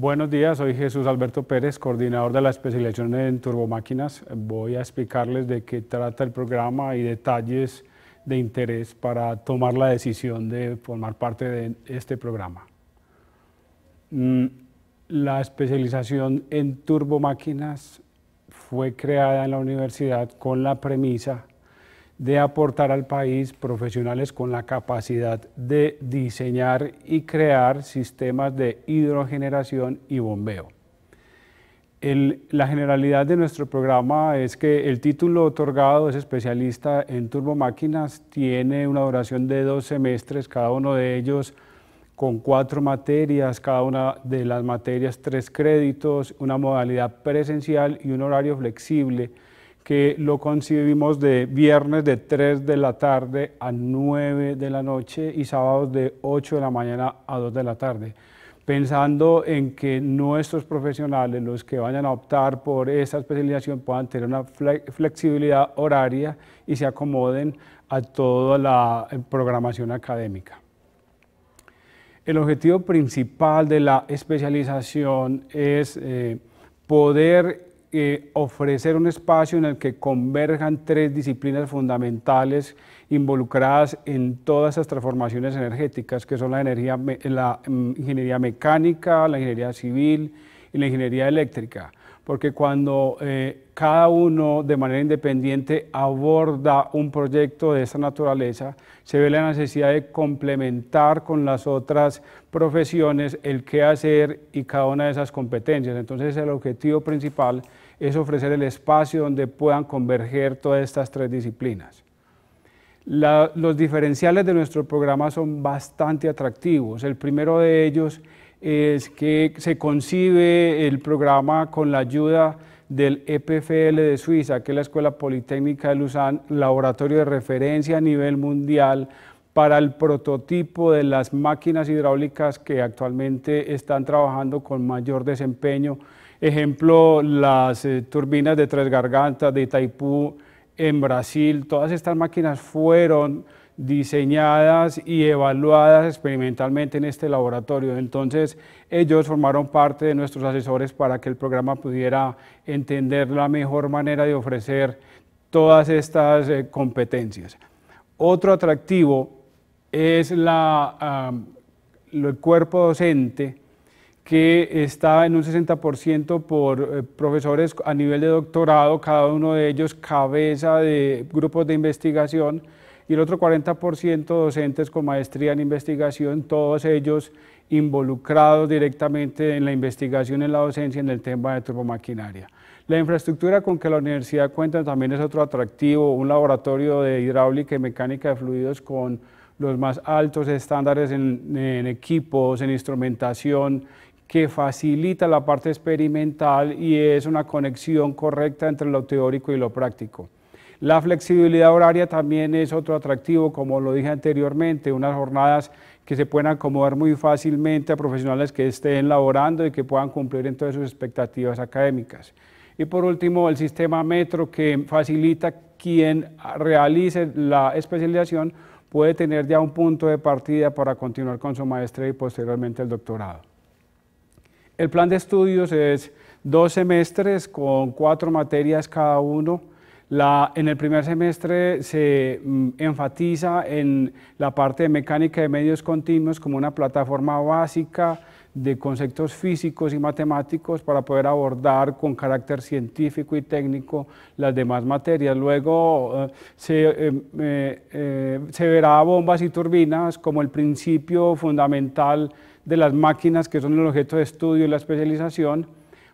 Buenos días, soy Jesús Alberto Pérez, coordinador de la especialización en turbomáquinas. Voy a explicarles de qué trata el programa y detalles de interés para tomar la decisión de formar parte de este programa. Mm, la especialización en turbomáquinas fue creada en la universidad con la premisa de aportar al país profesionales con la capacidad de diseñar y crear sistemas de hidrogeneración y bombeo. la generalidad de nuestro programa es que el título otorgado es especialista en turbomáquinas, tiene una duración de dos semestres, cada uno de ellos con cuatro materias, cada una de las materias tres créditos, una modalidad presencial y un horario flexible que lo concibimos de viernes de 3 de la tarde a 9 de la noche y sábados de 8 de la mañana a 2 de la tarde, pensando en que nuestros profesionales, los que vayan a optar por esa especialización, puedan tener una flexibilidad horaria y se acomoden a toda la eh, programación académica. El objetivo principal de la especialización es eh, poder eh, ofrecer un espacio en el que converjan tres disciplinas fundamentales involucradas en todas esas transformaciones energéticas, que son la, energía, la mm, ingeniería mecánica, la ingeniería civil y la ingeniería eléctrica porque cuando eh, cada uno de manera independiente aborda un proyecto de esta naturaleza, se ve la necesidad de complementar con las otras profesiones el qué hacer y cada una de esas competencias. Entonces el objetivo principal es ofrecer el espacio donde puedan converger todas estas tres disciplinas. los diferenciales de nuestro programa son bastante atractivos. El primero de ellos es que se concibe el programa con la ayuda del EPFL de Suiza, que es la Escuela Politécnica de Luzán, laboratorio de referencia a nivel mundial para el prototipo de las máquinas hidráulicas que actualmente están trabajando con mayor desempeño Ejemplo, las eh, turbinas de Tres Gargantas, de Itaipú, en Brasil, todas estas máquinas fueron diseñadas y evaluadas experimentalmente en este laboratorio. Entonces, ellos formaron parte de nuestros asesores para que el programa pudiera entender la mejor manera de ofrecer todas estas eh, competencias. Otro atractivo es el cuerpo docente que está en un 60% por eh, profesores a nivel de doctorado, cada uno de ellos cabeza de grupos de investigación, y el otro 40% docentes con maestría en investigación, todos ellos involucrados directamente en la investigación, en la docencia, en el tema de turbomaquinaria. La infraestructura con que la universidad cuenta también es otro atractivo, un laboratorio de hidráulica y mecánica de fluidos con los más altos estándares en, en equipos, en instrumentación que facilita la parte experimental y es una conexión correcta entre lo teórico y lo práctico. La flexibilidad horaria también es otro atractivo, como lo dije anteriormente, unas jornadas que se pueden acomodar muy fácilmente a profesionales que estén laborando y que puedan cumplir entonces sus expectativas académicas. Y por último, el sistema Metro que facilita quien realice la especialización puede tener ya un punto de partida para continuar con su maestría y posteriormente el doctorado. El plan de estudios es dos semestres con cuatro materias cada uno. en el primer semestre se mm, enfatiza en la parte de mecánica de medios continuos como una plataforma básica de conceptos físicos y matemáticos para poder abordar con carácter científico y técnico las demás materias. Luego eh, se, eh, mm, eh, se verá bombas y turbinas como el principio fundamental de las máquinas que son el objeto de estudio y la especialización,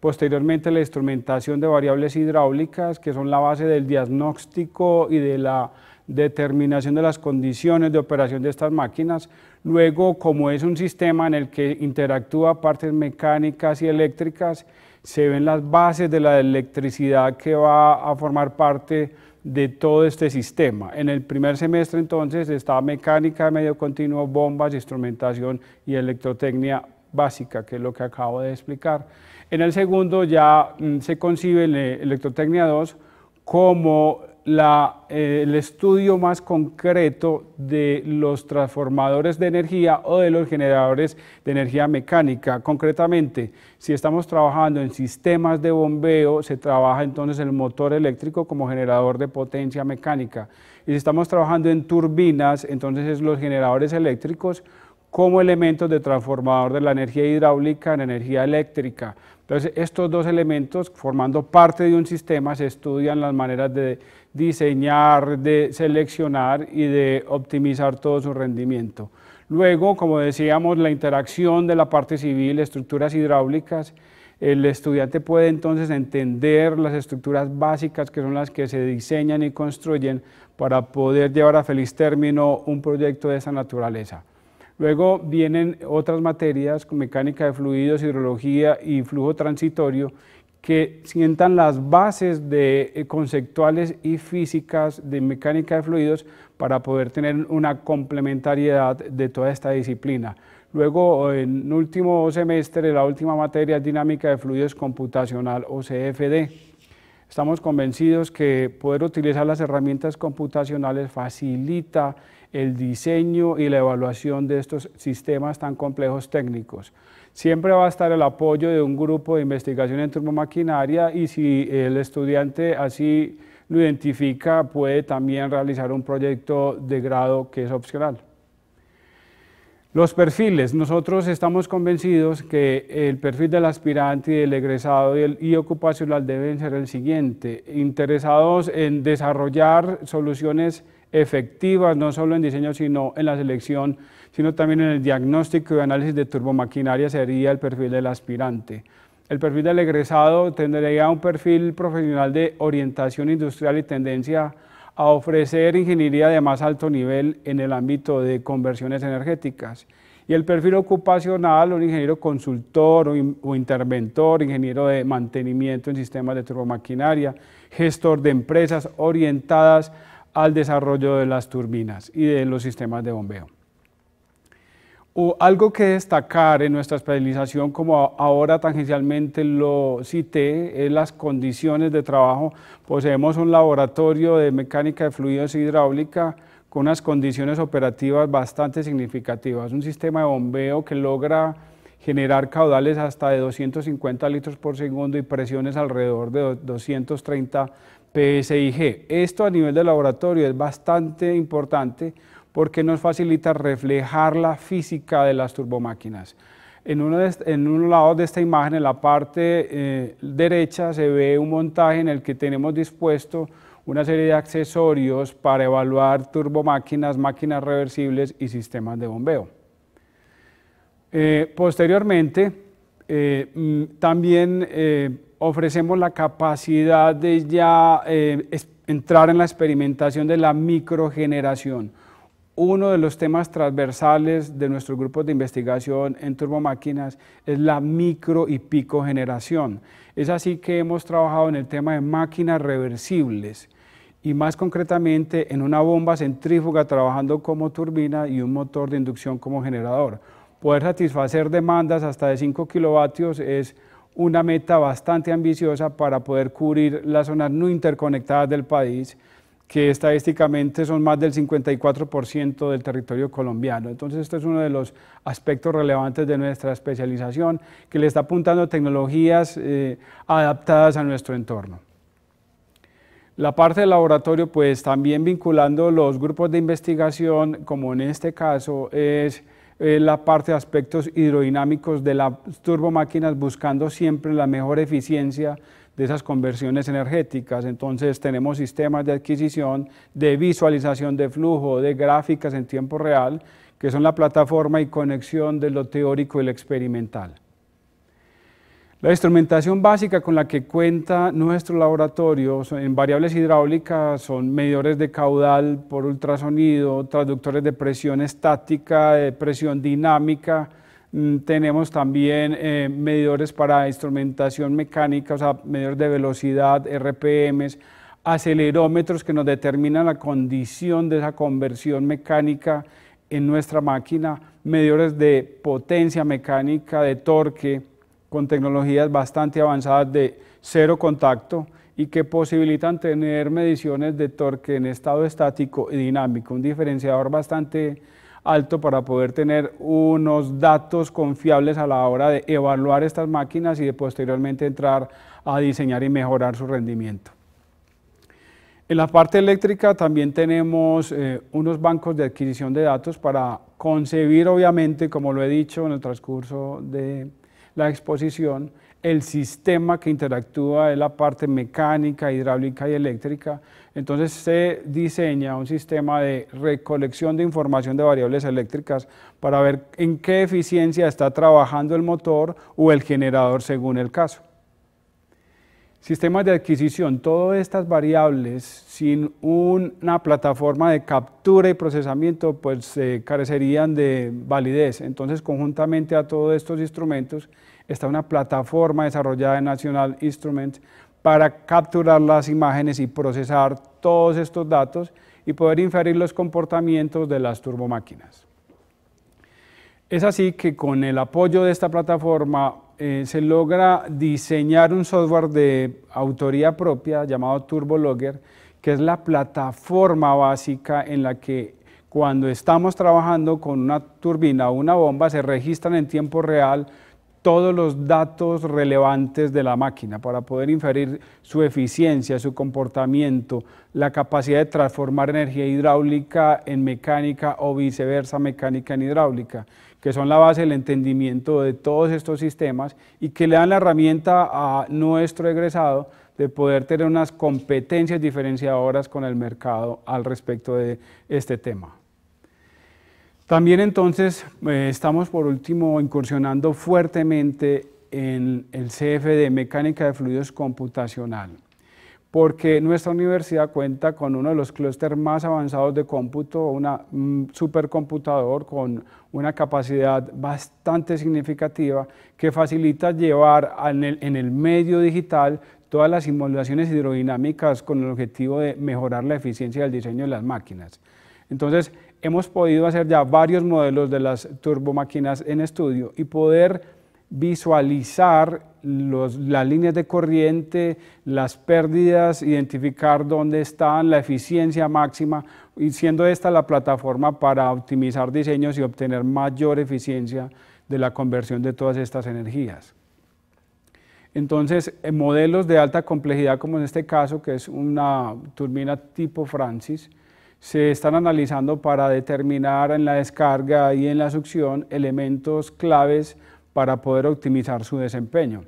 posteriormente la instrumentación de variables hidráulicas que son la base del diagnóstico y de la determinación de las condiciones de operación de estas máquinas, luego como es un sistema en el que interactúa partes mecánicas y eléctricas, se ven las bases de la electricidad que va a formar parte de todo este sistema. En el primer semestre entonces estaba mecánica de medio continuo, bombas, instrumentación y electrotecnia básica, que es lo que acabo de explicar. En el segundo ya mm, se concibe la eh, electrotecnia 2 como eh, el estudio más concreto de los transformadores de energía o de los generadores de energía mecánica. Concretamente, si estamos trabajando en sistemas de bombeo, se trabaja entonces el motor eléctrico como generador de potencia mecánica. Y si estamos trabajando en turbinas, entonces es los generadores eléctricos como elementos de transformador de la energía hidráulica en energía eléctrica. Entonces, estos dos elementos, formando parte de un sistema, se estudian las maneras de diseñar, de seleccionar y de optimizar todo su rendimiento. Luego, como decíamos, la interacción de la parte civil, estructuras hidráulicas, el estudiante puede entonces entender las estructuras básicas que son las que se diseñan y construyen para poder llevar a feliz término un proyecto de esa naturaleza. Luego vienen otras materias, mecánica de fluidos, hidrología y flujo transitorio, que sientan las bases de, eh, conceptuales y físicas de mecánica de fluidos para poder tener una complementariedad de toda esta disciplina. Luego, en último semestre, la última materia es dinámica de fluidos computacional o CFD. Estamos convencidos que poder utilizar las herramientas computacionales facilita el diseño y la evaluación de estos sistemas tan complejos técnicos. Siempre va a estar el apoyo de un grupo de investigación en maquinaria y si el estudiante así lo identifica, puede también realizar un proyecto de grado que es opcional. Los perfiles. Nosotros estamos convencidos que el perfil del aspirante y del egresado y, y, ocupacional deben ser el siguiente. Interesados en desarrollar soluciones efectivas, no solo en diseño, sino en la selección, sino también en el diagnóstico y análisis de turbomaquinaria sería el perfil del aspirante. El perfil del egresado tendría un perfil profesional de orientación industrial y tendencia a ofrecer ingeniería de más alto nivel en el ámbito de conversiones energéticas. Y el perfil ocupacional, un ingeniero consultor o, o interventor, ingeniero de mantenimiento en sistemas de turbomaquinaria, gestor de empresas orientadas al desarrollo de las turbinas y de los sistemas de bombeo. O algo que destacar en nuestra especialización, como ahora tangencialmente lo cité, es las condiciones de trabajo. Poseemos un laboratorio de mecánica de fluidos hidráulica con unas condiciones operativas bastante significativas. Un sistema de bombeo que logra generar caudales hasta de 250 litros por segundo y presiones alrededor de 230 PSIG. Esto a nivel de laboratorio es bastante importante porque nos facilita reflejar la física de las turbomáquinas. En uno, en uno lado de esta imagen, en la parte eh, derecha, se ve un montaje en el que tenemos dispuesto una serie de accesorios para evaluar turbomáquinas, máquinas reversibles y sistemas de bombeo. Eh, posteriormente, eh, mm, también ofrecemos la capacidad de ya eh, entrar en la experimentación de la microgeneración. Uno de los temas transversales de nuestro grupo de investigación en turbomáquinas es la micro y pico generación. Es así que hemos trabajado en el tema de máquinas reversibles y más concretamente en una bomba centrífuga trabajando como turbina y un motor de inducción como generador. Poder satisfacer demandas hasta de 5 kilovatios es una meta bastante ambiciosa para poder cubrir las zonas no interconectadas del país, que estadísticamente son más del 54% del territorio colombiano. Entonces, esto es uno de los aspectos relevantes de nuestra especialización, que le está apuntando tecnologías eh, adaptadas a nuestro entorno. La parte del laboratorio, pues también vinculando los grupos de investigación, como en este caso es eh, la parte de aspectos hidrodinámicos de las turbomáquinas buscando siempre la mejor eficiencia de esas conversiones energéticas. Entonces tenemos sistemas de adquisición, de visualización de flujo, de gráficas en tiempo real, que son la plataforma y conexión de lo teórico y lo experimental. La instrumentación básica con la que cuenta nuestro laboratorio en variables hidráulicas son medidores de caudal por ultrasonido, traductores de presión estática, de presión dinámica, mm, tenemos también eh, medidores para instrumentación mecánica, o sea, medidores de velocidad, RPMs, acelerómetros que nos determinan la condición de esa conversión mecánica en nuestra máquina, medidores de potencia mecánica, de torque, con tecnologías bastante avanzadas de cero contacto y que posibilitan tener mediciones de torque en estado estático y dinámico, un diferenciador bastante alto para poder tener unos datos confiables a la hora de evaluar estas máquinas y de posteriormente entrar a diseñar y mejorar su rendimiento. En la parte eléctrica también tenemos eh, unos bancos de adquisición de datos para concebir, obviamente, como lo he dicho en el transcurso de, la exposición, el sistema que interactúa es la parte mecánica, hidráulica y eléctrica. Entonces se diseña un sistema de recolección de información de variables eléctricas para ver en qué eficiencia está trabajando el motor o el generador según el caso. Sistemas de adquisición, todas estas variables sin una plataforma de captura y procesamiento pues eh, carecerían de validez. Entonces conjuntamente a todos estos instrumentos está una plataforma desarrollada en National Instruments para capturar las imágenes y procesar todos estos datos y poder inferir los comportamientos de las turbomáquinas. Es así que con el apoyo de esta plataforma eh, se logra diseñar un software de autoría propia llamado TurboLogger, que es la plataforma básica en la que cuando estamos trabajando con una turbina o una bomba se registran en tiempo real todos los datos relevantes de la máquina para poder inferir su eficiencia, su comportamiento, la capacidad de transformar energía hidráulica en mecánica o viceversa, mecánica en hidráulica, que son la base del entendimiento de todos estos sistemas y que le dan la herramienta a nuestro egresado de poder tener unas competencias diferenciadoras con el mercado al respecto de este tema. También entonces eh, estamos por último incursionando fuertemente en el de Mecánica de Fluidos Computacional, porque nuestra universidad cuenta con uno de los clústeres más avanzados de cómputo, un supercomputador con una capacidad bastante significativa que facilita llevar en el, en el medio digital todas las simulaciones hidrodinámicas con el objetivo de mejorar la eficiencia del diseño de las máquinas. Entonces, hemos podido hacer ya varios modelos de las turbomáquinas en estudio y poder visualizar las líneas de corriente, las pérdidas, identificar dónde están, la eficiencia máxima, y siendo esta la plataforma para optimizar diseños y obtener mayor eficiencia de la conversión de todas estas energías. Entonces, eh, modelos de alta complejidad, como en este caso, que es una turbina tipo Francis, se están analizando para determinar en la descarga y en la succión elementos claves para poder optimizar su desempeño.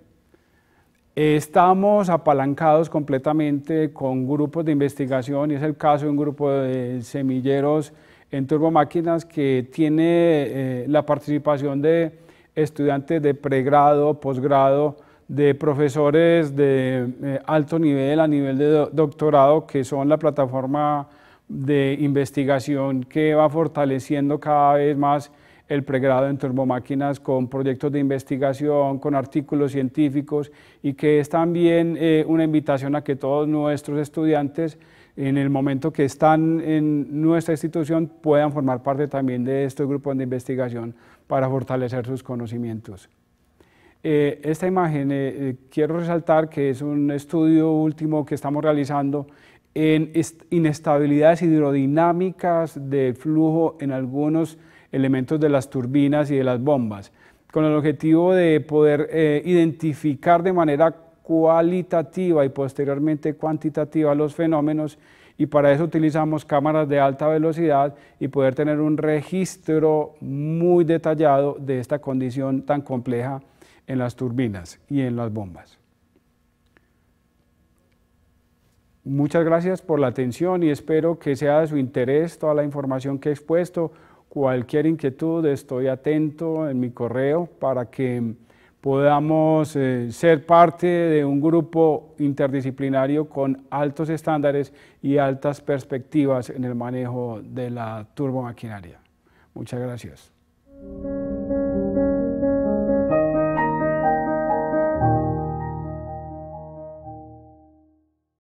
Estamos apalancados completamente con grupos de investigación y es el caso de un grupo de semilleros en turbomáquinas que tiene eh, la participación de estudiantes de pregrado, posgrado, de profesores de eh, alto nivel a nivel de doctorado que son la plataforma de investigación que va fortaleciendo cada vez más el pregrado en turbomáquinas con proyectos de investigación, con artículos científicos y que es también eh, una invitación a que todos nuestros estudiantes en el momento que están en nuestra institución puedan formar parte también de estos grupos de investigación para fortalecer sus conocimientos. Eh, esta imagen eh, quiero resaltar que es un estudio último que estamos realizando en inestabilidades hidrodinámicas de flujo en algunos elementos de las turbinas y de las bombas, con el objetivo de poder eh, identificar de manera cualitativa y posteriormente cuantitativa los fenómenos y para eso utilizamos cámaras de alta velocidad y poder tener un registro muy detallado de esta condición tan compleja en las turbinas y en las bombas. Muchas gracias por la atención y espero que sea de su interés toda la información que he expuesto. Cualquier inquietud estoy atento en mi correo para que podamos eh, ser parte de un grupo interdisciplinario con altos estándares y altas perspectivas en el manejo de la turbomaquinaria. Muchas gracias.